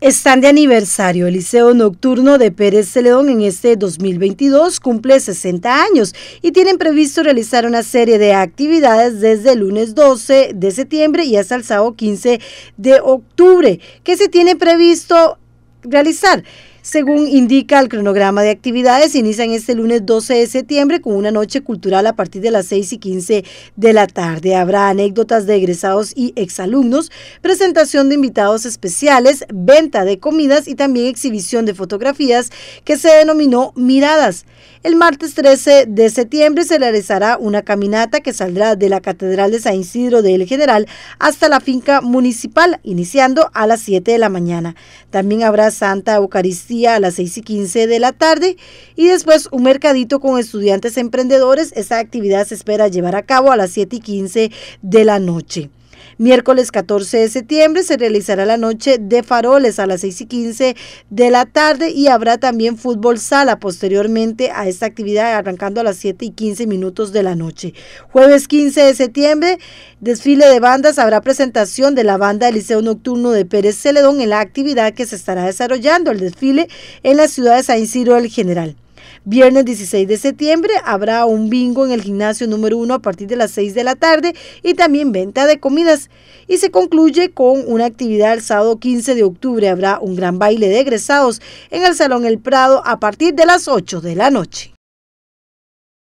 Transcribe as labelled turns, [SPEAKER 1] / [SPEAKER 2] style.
[SPEAKER 1] Están de aniversario. El Liceo Nocturno de Pérez Celedón en este 2022 cumple 60 años y tienen previsto realizar una serie de actividades desde el lunes 12 de septiembre y hasta el sábado 15 de octubre, ¿Qué se tiene previsto realizar según indica el cronograma de actividades, inician este lunes 12 de septiembre con una noche cultural a partir de las 6 y 15 de la tarde. Habrá anécdotas de egresados y exalumnos, presentación de invitados especiales, venta de comidas y también exhibición de fotografías que se denominó Miradas. El martes 13 de septiembre se realizará una caminata que saldrá de la Catedral de San Isidro del General hasta la finca municipal, iniciando a las 7 de la mañana. También habrá Santa Eucaristía a las 6 y 15 de la tarde y después un mercadito con estudiantes emprendedores. Esta actividad se espera llevar a cabo a las 7 y 15 de la noche. Miércoles 14 de septiembre se realizará la noche de faroles a las 6 y 15 de la tarde y habrá también fútbol sala posteriormente a esta actividad arrancando a las 7 y 15 minutos de la noche. Jueves 15 de septiembre, desfile de bandas, habrá presentación de la banda del Liceo Nocturno de Pérez Celedón en la actividad que se estará desarrollando el desfile en la ciudad de San Ciro del General. Viernes 16 de septiembre habrá un bingo en el gimnasio número 1 a partir de las 6 de la tarde y también venta de comidas. Y se concluye con una actividad el sábado 15 de octubre. Habrá un gran baile de egresados en el Salón El Prado a partir de las 8 de la noche.